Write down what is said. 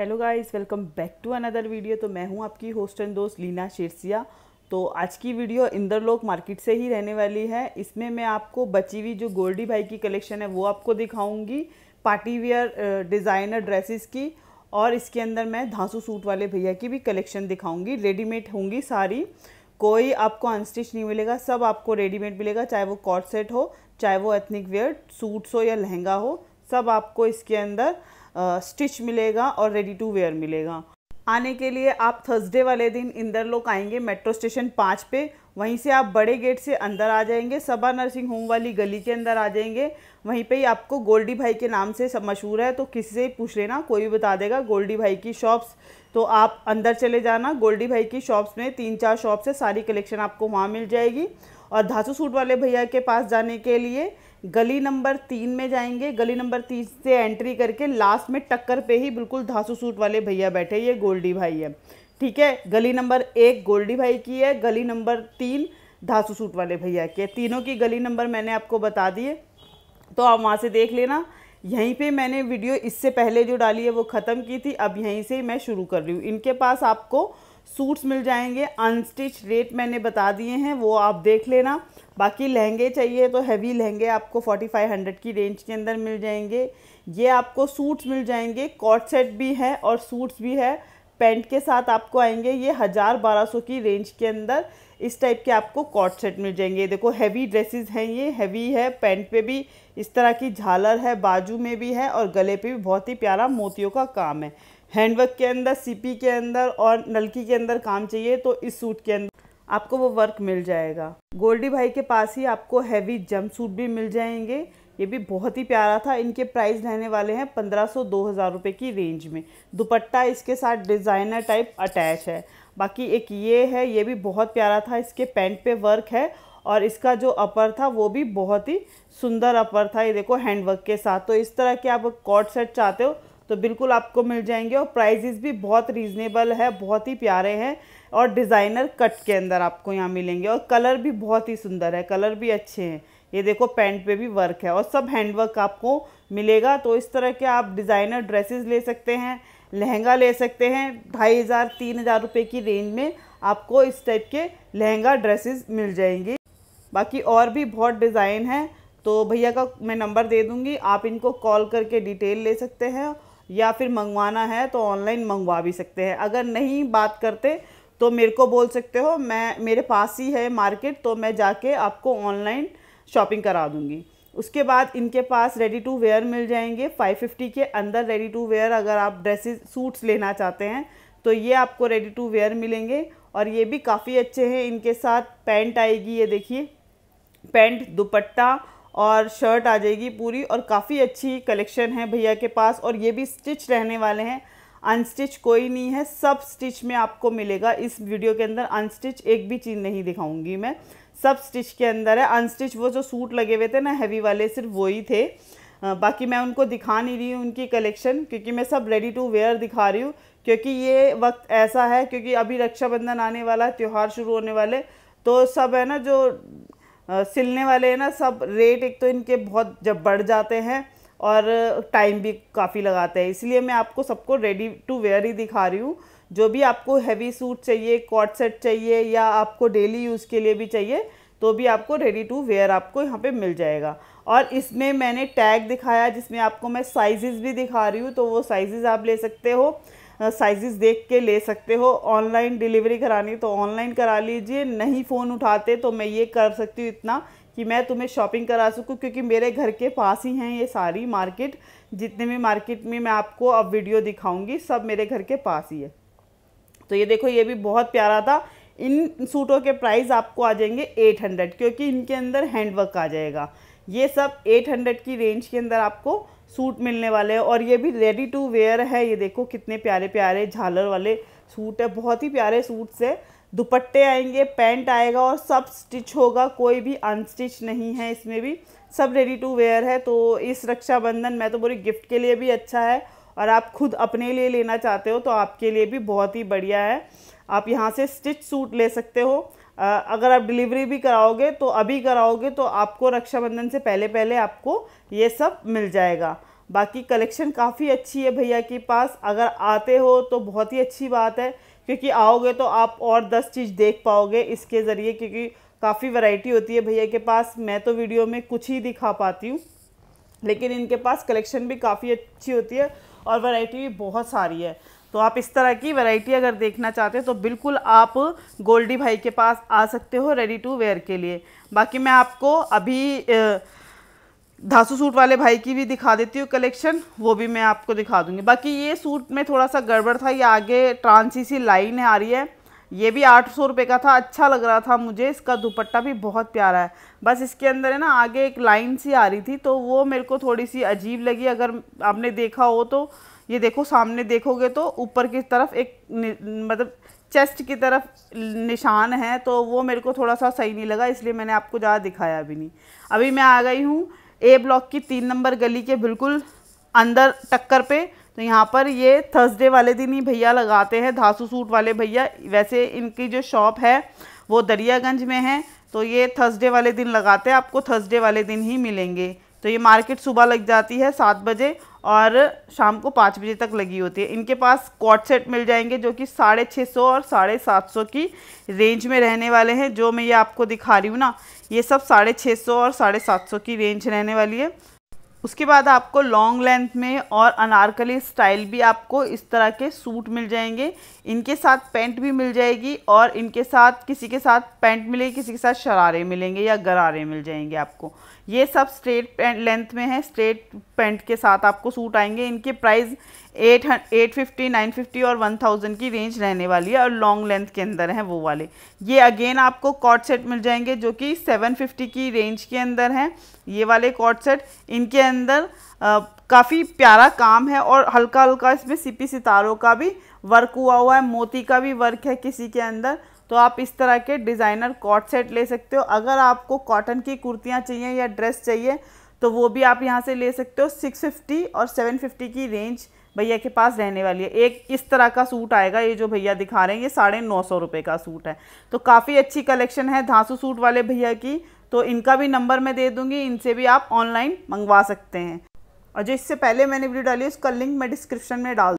hello guys welcome back to another video तो मैं हूं आपकी होस्ट एंड दोस्त लीना शेरसिया तो आज की वीडियो इंदरलोक मार्केट से ही रहने वाली है इसमें मैं आपको बची हुई जो गोल्डी भाई की कलेक्शन है वो आपको दिखाऊंगी पार्टी वेयर डिज़ाइनर ड्रेसेस की और इसके अंदर मैं धांसू सूट वाले भैया की भी कलेक्शन दिखाऊँगी रेडीमेड होंगी सारी कोई आपको अनस्टिच नहीं मिलेगा सब आपको रेडीमेड मिलेगा चाहे वो कॉर्ड सेट हो चाहे वो एथनिक वेयर सूट्स हो या लहंगा हो सब आपको इसके अंदर स्टिच मिलेगा और रेडी टू वेयर मिलेगा आने के लिए आप थर्सडे वाले दिन इंदर लोग आएंगे मेट्रो स्टेशन पाँच पे वहीं से आप बड़े गेट से अंदर आ जाएंगे सबा नर्सिंग होम वाली गली के अंदर आ जाएंगे वहीं पे ही आपको गोल्डी भाई के नाम से सब मशहूर है तो किसी से पूछ लेना कोई भी बता देगा गोल्डी भाई की शॉप्स तो आप अंदर चले जाना गोल्डी भाई की शॉप्स में तीन चार शॉप्स है सारी कलेक्शन आपको वहाँ मिल जाएगी और धासू सूट वाले भैया के पास जाने के लिए गली नंबर तीन में जाएंगे गली नंबर तीन से एंट्री करके लास्ट में टक्कर पे ही बिल्कुल धासु सूट वाले भैया बैठे ये गोल्डी भाई है ठीक है गली नंबर एक गोल्डी भाई की है गली नंबर तीन धासु सूट वाले भैया की है तीनों की गली नंबर मैंने आपको बता दिए तो आप वहाँ से देख लेना यहीं पे मैंने वीडियो इससे पहले जो डाली है वो ख़त्म की थी अब यहीं से मैं शुरू कर रही हूँ इनके पास आपको सूट्स मिल जाएंगे अनस्टिच रेट मैंने बता दिए हैं वो आप देख लेना बाकी लहंगे चाहिए तो हैवी लहंगे आपको 4500 की रेंज के अंदर मिल जाएंगे ये आपको सूट्स मिल जाएंगे कॉट सेट भी है और सूट्स भी है पेंट के साथ आपको आएंगे ये हज़ार बारह सौ की रेंज के अंदर इस टाइप के आपको कॉट सेट मिल जाएंगे देखो हैवी ड्रेसेस हैं ये हैवी है पैंट पे भी इस तरह की झालर है बाजू में भी है और गले पे भी बहुत ही प्यारा मोतियों का काम है हैंडवर्क के अंदर सीपी के अंदर और नलकी के अंदर काम चाहिए तो इस सूट के अंदर आपको वो वर्क मिल जाएगा गोल्डी भाई के पास ही आपको हैवी जम सूट भी मिल जाएंगे ये भी बहुत ही प्यारा था इनके प्राइस रहने वाले हैं पंद्रह सौ दो हज़ार रुपये की रेंज में दुपट्टा इसके साथ डिज़ाइनर टाइप अटैच है बाकी एक ये है ये भी बहुत प्यारा था इसके पैंट पे वर्क है और इसका जो अपर था वो भी बहुत ही सुंदर अपर था ये देखो हैंडवर्क के साथ तो इस तरह के आप कॉट सेट चाहते हो तो बिल्कुल आपको मिल जाएंगे और प्राइजेस भी बहुत रीज़नेबल है बहुत ही प्यारे हैं और डिज़ाइनर कट के अंदर आपको यहाँ मिलेंगे और कलर भी बहुत ही सुंदर है कलर भी अच्छे हैं ये देखो पैंट पे भी वर्क है और सब हैंडवर्क आपको मिलेगा तो इस तरह के आप डिज़ाइनर ड्रेसेस ले सकते हैं लहंगा ले सकते हैं ढाई हज़ार तीन हज़ार रुपये की रेंज में आपको इस टाइप के लहंगा ड्रेसेस मिल जाएंगी बाकी और भी बहुत डिज़ाइन है तो भैया का मैं नंबर दे दूँगी आप इनको कॉल करके डिटेल ले सकते हैं या फिर मंगवाना है तो ऑनलाइन मंगवा भी सकते हैं अगर नहीं बात करते तो मेरे को बोल सकते हो मैं मेरे पास ही है मार्केट तो मैं जाके आपको ऑनलाइन शॉपिंग करा दूँगी उसके बाद इनके पास रेडी टू वेयर मिल जाएंगे 550 के अंदर रेडी टू वेयर अगर आप ड्रेसेस सूट्स लेना चाहते हैं तो ये आपको रेडी टू वेयर मिलेंगे और ये भी काफ़ी अच्छे हैं इनके साथ पैंट आएगी ये देखिए पैंट दुपट्टा और शर्ट आ जाएगी पूरी और काफ़ी अच्छी कलेक्शन है भैया के पास और ये भी स्टिच रहने वाले हैं अनस्टिच कोई नहीं है सब स्टिच में आपको मिलेगा इस वीडियो के अंदर अनस्टिच एक भी चीज़ नहीं दिखाऊंगी मैं सब स्टिच के अंदर है अनस्टिच वो जो सूट लगे हुए थे ना हैवी वाले सिर्फ वही थे बाकी मैं उनको दिखा नहीं रही हूँ उनकी कलेक्शन क्योंकि मैं सब रेडी टू वेयर दिखा रही हूँ क्योंकि ये वक्त ऐसा है क्योंकि अभी रक्षाबंधन आने वाला है त्यौहार शुरू होने वाले तो सब है ना जो सिलने वाले हैं ना सब रेट एक तो इनके बहुत जब बढ़ जाते हैं और टाइम भी काफ़ी लगाते हैं इसलिए मैं आपको सबको रेडी टू वेयर ही दिखा रही हूँ जो भी आपको हैवी सूट चाहिए कॉट सेट चाहिए या आपको डेली यूज़ के लिए भी चाहिए तो भी आपको रेडी टू वेयर आपको यहाँ पे मिल जाएगा और इसमें मैंने टैग दिखाया जिसमें आपको मैं साइज़ भी दिखा रही हूँ तो वो साइज़ आप ले सकते हो साइज़ देख के ले सकते हो ऑनलाइन डिलीवरी करानी तो ऑनलाइन करा लीजिए नहीं फ़ोन उठाते तो मैं ये कर सकती हूँ इतना कि मैं तुम्हें शॉपिंग करा सकूँ क्योंकि मेरे घर के पास ही हैं ये सारी मार्केट जितने भी मार्केट में मैं आपको अब वीडियो दिखाऊंगी सब मेरे घर के पास ही है तो ये देखो ये भी बहुत प्यारा था इन सूटों के प्राइस आपको आ जाएंगे 800 क्योंकि इनके अंदर हैंडवर्क आ जाएगा ये सब 800 की रेंज के अंदर आपको सूट मिलने वाले हैं और ये भी रेडी टू वेयर है ये देखो कितने प्यारे प्यारे झालर वाले सूट है बहुत ही प्यारे सूट से दुपट्टे आएंगे पैंट आएगा और सब स्टिच होगा कोई भी अनस्टिच नहीं है इसमें भी सब रेडी टू वेयर है तो इस रक्षाबंधन मैं तो बोली गिफ्ट के लिए भी अच्छा है और आप खुद अपने लिए लेना चाहते हो तो आपके लिए भी बहुत ही बढ़िया है आप यहाँ से स्टिच सूट ले सकते हो अगर आप डिलीवरी भी कराओगे तो अभी कराओगे तो आपको रक्षाबंधन से पहले पहले आपको ये सब मिल जाएगा बाकी कलेक्शन काफ़ी अच्छी है भैया के पास अगर आते हो तो बहुत ही अच्छी बात है क्योंकि आओगे तो आप और दस चीज़ देख पाओगे इसके ज़रिए क्योंकि काफ़ी वैरायटी होती है भैया के पास मैं तो वीडियो में कुछ ही दिखा पाती हूँ लेकिन इनके पास कलेक्शन भी काफ़ी अच्छी होती है और वैरायटी भी बहुत सारी है तो आप इस तरह की वैरायटी अगर देखना चाहते हैं तो बिल्कुल आप गोल्डी भाई के पास आ सकते हो रेडी टू वेयर के लिए बाकी मैं आपको अभी धासु सूट वाले भाई की भी दिखा देती हूँ कलेक्शन वो भी मैं आपको दिखा दूँगी बाकी ये सूट में थोड़ा सा गड़बड़ था ये आगे ट्रांसी सी लाइन आ रही है ये भी आठ सौ रुपये का था अच्छा लग रहा था मुझे इसका दुपट्टा भी बहुत प्यारा है बस इसके अंदर है ना आगे एक लाइन सी आ रही थी तो वो मेरे को थोड़ी सी अजीब लगी अगर आपने देखा हो तो ये देखो सामने देखोगे तो ऊपर की तरफ एक मतलब चेस्ट की तरफ निशान है तो वो मेरे को थोड़ा सा सही नहीं लगा इसलिए मैंने आपको ज़्यादा दिखाया भी नहीं अभी मैं आ गई हूँ ए ब्लॉक की तीन नंबर गली के बिल्कुल अंदर टक्कर पे तो यहाँ पर ये थर्सडे वाले दिन ही भैया लगाते हैं धासू सूट वाले भैया वैसे इनकी जो शॉप है वो दरियागंज में है तो ये थर्सडे वाले दिन लगाते हैं आपको थर्सडे वाले दिन ही मिलेंगे तो ये मार्केट सुबह लग जाती है सात बजे और शाम को पाँच बजे तक लगी होती है इनके पास कॉट सेट मिल जाएंगे जो कि साढ़े छः सौ और साढ़े सात सौ की रेंज में रहने वाले हैं जो मैं ये आपको दिखा रही हूँ ना ये सब साढ़े छः सौ और साढ़े सात सौ की रेंज रहने वाली है उसके बाद आपको लॉन्ग लेंथ में और अनारकली स्टाइल भी आपको इस तरह के सूट मिल जाएंगे इनके साथ पैंट भी मिल जाएगी और इनके साथ किसी के साथ पैंट मिलेगी किसी के साथ शरारे मिलेंगे या गरारे मिल जाएंगे आपको ये सब स्ट्रेट लेंथ में है स्ट्रेट पैंट के साथ आपको सूट आएंगे इनके price eight eight fifty nine fifty और वन थाउजेंड की रेंज रहने वाली है और लॉन्ग लेंथ के अंदर हैं वो वाले ये अगेन आपको कॉट सेट मिल जाएंगे जो कि सेवन फिफ्टी की रेंज के अंदर हैं ये वाले कॉट सेट इनके अंदर काफ़ी प्यारा काम है और हल्का हल्का इसमें सीपी सितारों का भी वर्क हुआ हुआ है मोती का भी वर्क है किसी के अंदर तो आप इस तरह के डिज़ाइनर कॉट सेट ले सकते हो अगर आपको कॉटन की कुर्तियाँ चाहिए या ड्रेस चाहिए तो वो भी आप यहाँ से ले सकते हो फिफ्टी और फिफ्टी की रेंज भैया के पास रहने वाली है एक इस तरह का सूट आएगा ये जो भैया दिखा रहे हैं ये साढ़े नौ सौ रुपये का सूट है तो काफ़ी अच्छी कलेक्शन है धांसू सूट वाले भैया की तो इनका भी नंबर मैं दे दूँगी इनसे भी आप ऑनलाइन मंगवा सकते हैं और जो इससे पहले मैंने वीडियो डाली उसका लिंक मैं डिस्क्रिप्शन में डाल